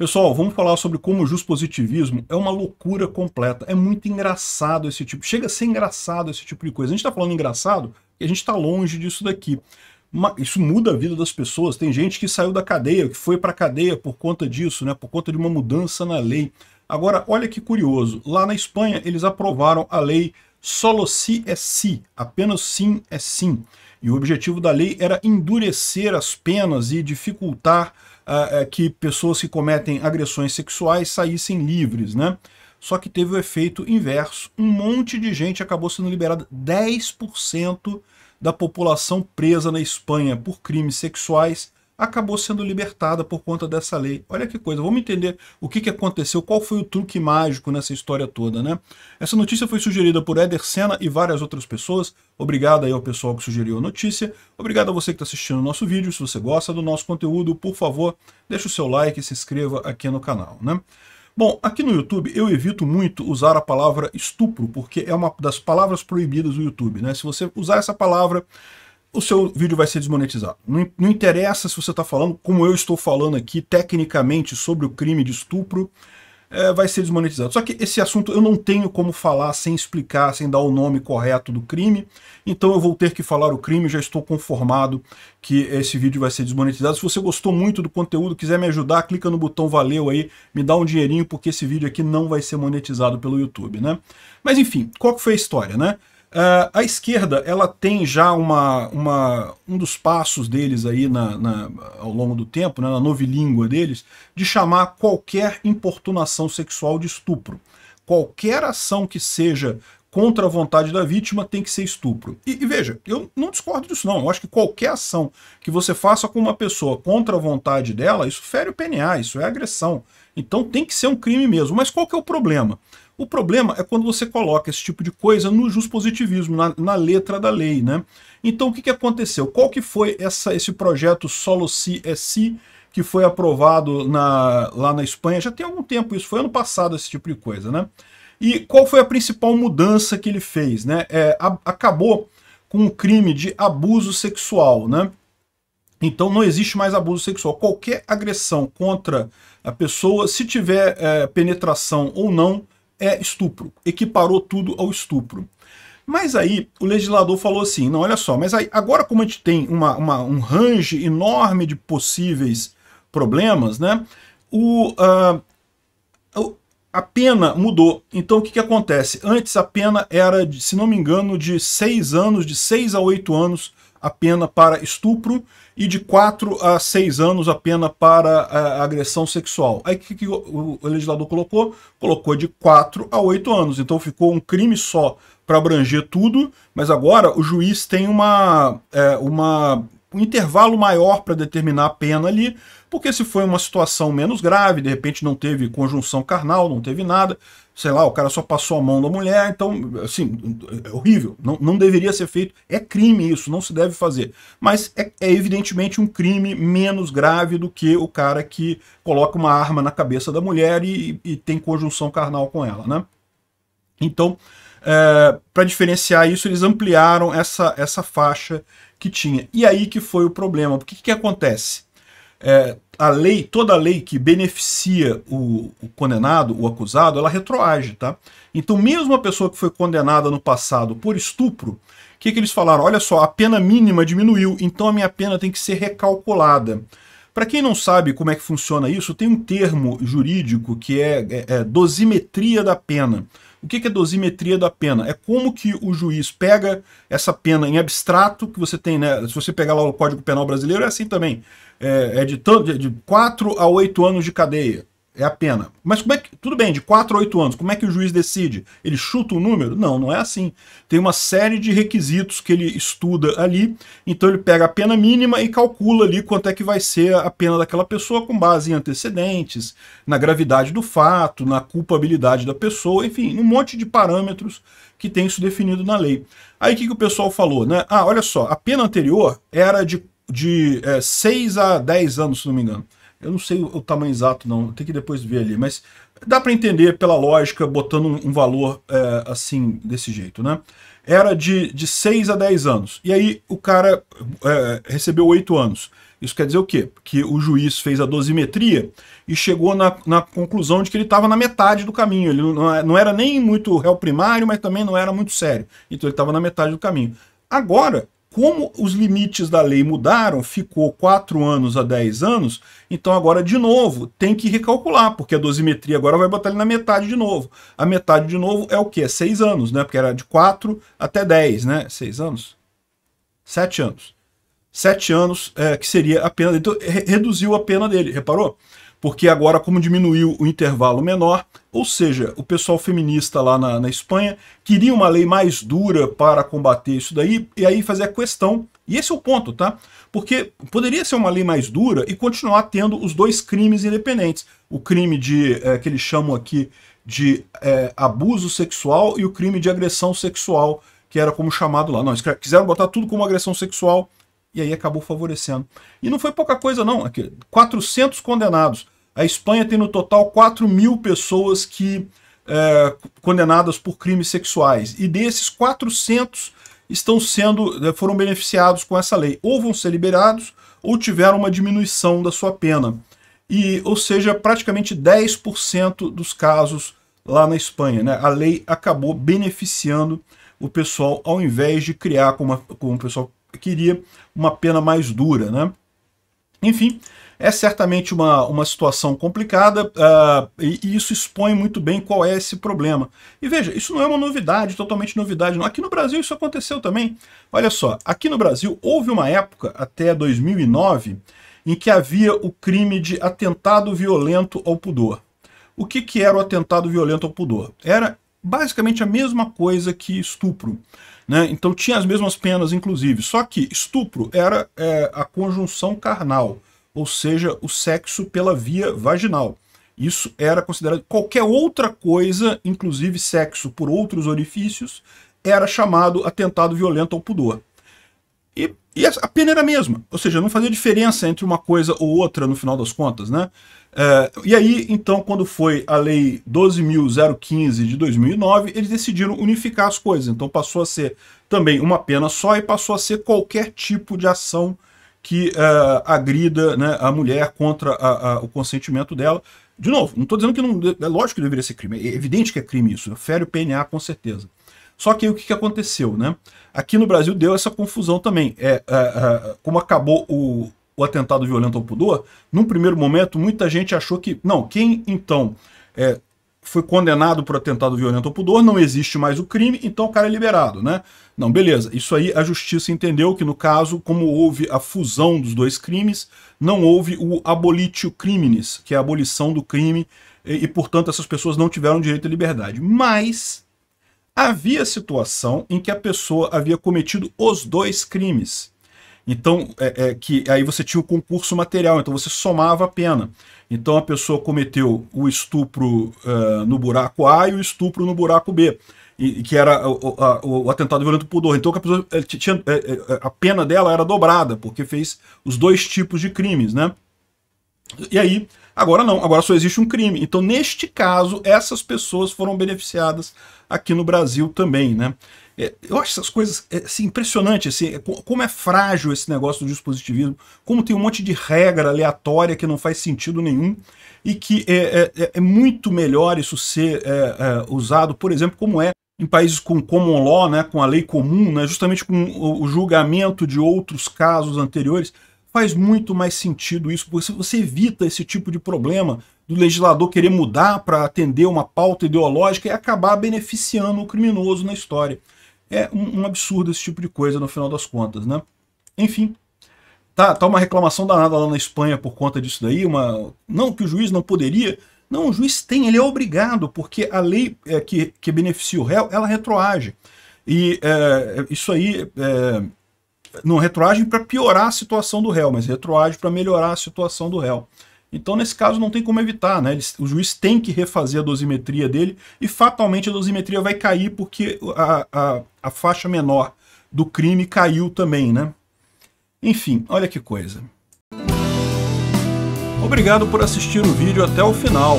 Pessoal, vamos falar sobre como o positivismo é uma loucura completa. É muito engraçado esse tipo. Chega a ser engraçado esse tipo de coisa. A gente está falando engraçado e a gente está longe disso daqui. Isso muda a vida das pessoas. Tem gente que saiu da cadeia, que foi para a cadeia por conta disso, né? por conta de uma mudança na lei. Agora, olha que curioso. Lá na Espanha, eles aprovaram a lei solo si é si, apenas sim é sim. E o objetivo da lei era endurecer as penas e dificultar uh, que pessoas que cometem agressões sexuais saíssem livres, né? Só que teve o efeito inverso. Um monte de gente acabou sendo liberada. 10% da população presa na Espanha por crimes sexuais acabou sendo libertada por conta dessa lei. Olha que coisa, vamos entender o que, que aconteceu, qual foi o truque mágico nessa história toda, né? Essa notícia foi sugerida por Eder Senna e várias outras pessoas. Obrigado aí ao pessoal que sugeriu a notícia. Obrigado a você que está assistindo o nosso vídeo. Se você gosta do nosso conteúdo, por favor, deixe o seu like e se inscreva aqui no canal, né? Bom, aqui no YouTube eu evito muito usar a palavra estupro, porque é uma das palavras proibidas do YouTube, né? Se você usar essa palavra, o seu vídeo vai ser desmonetizado. Não, não interessa se você está falando, como eu estou falando aqui, tecnicamente sobre o crime de estupro, é, vai ser desmonetizado. Só que esse assunto eu não tenho como falar sem explicar, sem dar o nome correto do crime, então eu vou ter que falar o crime, já estou conformado que esse vídeo vai ser desmonetizado. Se você gostou muito do conteúdo, quiser me ajudar, clica no botão valeu aí, me dá um dinheirinho, porque esse vídeo aqui não vai ser monetizado pelo YouTube, né? Mas enfim, qual que foi a história, né? Uh, a esquerda ela tem já uma, uma, um dos passos deles aí na, na ao longo do tempo, né, na novilíngua deles, de chamar qualquer importunação sexual de estupro. Qualquer ação que seja contra a vontade da vítima tem que ser estupro. E, e, veja, eu não discordo disso não. Eu acho que qualquer ação que você faça com uma pessoa contra a vontade dela, isso fere o PNA, isso é agressão. Então tem que ser um crime mesmo. Mas qual que é o problema? O problema é quando você coloca esse tipo de coisa no positivismo na, na letra da lei, né? Então o que, que aconteceu? Qual que foi essa, esse projeto Solo é Si que foi aprovado na, lá na Espanha? Já tem algum tempo isso, foi ano passado esse tipo de coisa, né? E qual foi a principal mudança que ele fez, né? É, a, acabou com o crime de abuso sexual, né? Então não existe mais abuso sexual. Qualquer agressão contra a pessoa, se tiver é, penetração ou não, é estupro, equiparou tudo ao estupro. Mas aí o legislador falou assim, não, olha só, mas aí, agora como a gente tem uma, uma, um range enorme de possíveis problemas, né, o, uh, a pena mudou. Então o que, que acontece? Antes a pena era, de, se não me engano, de seis anos, de seis a oito anos a pena para estupro e de 4 a 6 anos a pena para a eh, agressão sexual. Aí o que, que o, o legislador colocou? Colocou de 4 a 8 anos. Então ficou um crime só para abranger tudo, mas agora o juiz tem uma, é, uma um intervalo maior para determinar a pena ali, porque se foi uma situação menos grave, de repente não teve conjunção carnal, não teve nada, sei lá, o cara só passou a mão da mulher, então, assim, é horrível, não, não deveria ser feito, é crime isso, não se deve fazer. Mas é, é evidentemente um crime menos grave do que o cara que coloca uma arma na cabeça da mulher e, e tem conjunção carnal com ela, né? Então, é, eh, para diferenciar isso, eles ampliaram essa, essa faixa que tinha. E aí que foi o problema. Porque o que, que, acontece? É, a lei, toda a lei que beneficia o, o, condenado, o acusado, ela retroage, tá? Então, mesmo a pessoa que foi condenada no passado por estupro, o que, que eles falaram? Olha só, a pena mínima diminuiu, então a minha pena tem que ser recalculada. Para quem não sabe como é que funciona isso, tem um termo jurídico que é, é, é dosimetria da pena. O que é dosimetria da pena? É como que o juiz pega essa pena em abstrato, que você tem, né? Se você pegar lá o Código Penal Brasileiro, é assim também. É, é de, tanto, de 4 a 8 anos de cadeia é a pena. Mas como é que. Tudo bem, de 4 a 8 anos, como é que o juiz decide? Ele chuta o número? Não, não é assim. Tem uma série de requisitos que ele estuda ali, então ele pega a pena mínima e calcula ali quanto é que vai ser a pena daquela pessoa com base em antecedentes, na gravidade do fato, na culpabilidade da pessoa, enfim, um monte de parâmetros que tem isso definido na lei. Aí o que, que o pessoal falou, né? Ah, olha só, a pena anterior era de, de é, 6 a 10 anos, se não me engano. Eu não sei o, tamanho exato, não. Tem que depois ver ali. Mas dá para entender pela lógica, botando um, um valor é, assim, desse jeito, né? Era de, de 6 a 10 anos. E aí o cara é, recebeu 8 anos. Isso quer dizer o quê? Que o juiz fez a dosimetria e chegou na, na conclusão de que ele estava na metade do caminho. Ele não, é, não era nem muito réu primário, mas também não era muito sério. Então ele estava na metade do caminho. Agora, como os limites da lei mudaram, ficou 4 anos a 10 anos, então agora de novo tem que recalcular, porque a dosimetria agora vai botar ele na metade de novo. A metade de novo é o que? É 6 anos, né? Porque era de 4 até 10, né? 6 anos? 7 anos. 7 anos é, que seria a pena dele. Então, re reduziu a pena dele, reparou? porque agora, como diminuiu o intervalo menor, ou seja, o pessoal feminista lá na, na Espanha queria uma lei mais dura para combater isso daí, e aí fazer a questão, e esse é o ponto, tá? Porque poderia ser uma lei mais dura e continuar tendo os dois crimes independentes. O crime de, é, que eles chamam aqui de é, abuso sexual e o crime de agressão sexual, que era como chamado lá. Não, eles quiseram botar tudo como agressão sexual, e aí acabou favorecendo. E não foi pouca coisa, não. Aqui, 400 condenados. A Espanha tem no total 4 mil pessoas que é, condenadas por crimes sexuais. E desses 400 estão sendo, é, foram beneficiados com essa lei. Ou vão ser liberados, ou tiveram uma diminuição da sua pena. E, ou seja, praticamente 10% dos casos lá na Espanha. Né? A lei acabou beneficiando o pessoal, ao invés de criar, como, a, como o pessoal queria uma pena mais dura, né? Enfim, é certamente uma, uma situação complicada uh, e, e, isso expõe muito bem qual é esse problema. E veja, isso não é uma novidade, totalmente novidade. Não. Aqui no Brasil isso aconteceu também. Olha só, aqui no Brasil houve uma época, até 2009, em que havia o crime de atentado violento ao pudor. O que, que era o atentado violento ao pudor? Era basicamente a mesma coisa que estupro. Né? Então tinha as mesmas penas, inclusive. Só que estupro era é, a conjunção carnal, ou seja, o sexo pela via vaginal. Isso era considerado. Qualquer outra coisa, inclusive sexo por outros orifícios, era chamado atentado violento ao pudor. E, e a pena era a mesma, ou seja, não fazia diferença entre uma coisa ou outra no final das contas, né? É, e aí, então, quando foi a lei 12.015 de 2009, eles decidiram unificar as coisas. Então passou a ser também uma pena só e passou a ser qualquer tipo de ação que uh, agrida né, a mulher contra a, a, o consentimento dela. De novo, não estou dizendo que não. É lógico que deveria ser crime. É evidente que é crime isso. Fere o PNA com certeza. Só que aí o que, que aconteceu, né? Aqui no Brasil deu essa confusão também. É, é, é, como acabou o, o atentado violento ao pudor, num primeiro momento muita gente achou que, não, quem então é, foi condenado por atentado violento ao pudor, não existe mais o crime, então o cara é liberado, né? Não, beleza. Isso aí a justiça entendeu que no caso, como houve a fusão dos dois crimes, não houve o abolitio criminis, que é a abolição do crime, e, e portanto essas pessoas não tiveram direito à liberdade. Mas havia situação em que a pessoa havia cometido os dois crimes. Então, é, é, que aí você tinha o concurso material, então você somava a pena. Então a pessoa cometeu o estupro uh, no buraco A e o estupro no buraco B, e, que era o, a, o atentado violento pudor. Então a, pessoa, é, tinha, é, a pena dela era dobrada, porque fez os dois tipos de crimes, né? E aí Agora não, agora só existe um crime. Então, neste caso, essas pessoas foram beneficiadas aqui no Brasil também, né? É, eu acho essas coisas é, assim, impressionante, assim, é, como é frágil esse negócio do dispositivismo, como tem um monte de regra aleatória que não faz sentido nenhum e que é, é, é muito melhor isso ser é, usado, por exemplo, como é em países com common law, né, com a lei comum, né, justamente com o julgamento de outros casos anteriores faz muito mais sentido isso, porque você evita esse tipo de problema do legislador querer mudar para atender uma pauta ideológica e acabar beneficiando o criminoso na história. É um, um, absurdo esse tipo de coisa no final das contas, né? Enfim, tá, tá uma reclamação danada lá na Espanha por conta disso daí, uma não que o juiz não poderia, não, o juiz tem, ele é obrigado, porque a lei é, que, que beneficia o réu, ela retroage. E é, isso aí é, não retroagem para piorar a situação do réu, mas retroagem para melhorar a situação do réu. Então, nesse caso, não tem como evitar, né? Ele, o juiz tem que refazer a dosimetria dele e fatalmente a dosimetria vai cair porque a, a, a faixa menor do crime caiu também, né? Enfim, olha que coisa. Obrigado por assistir o vídeo até o final.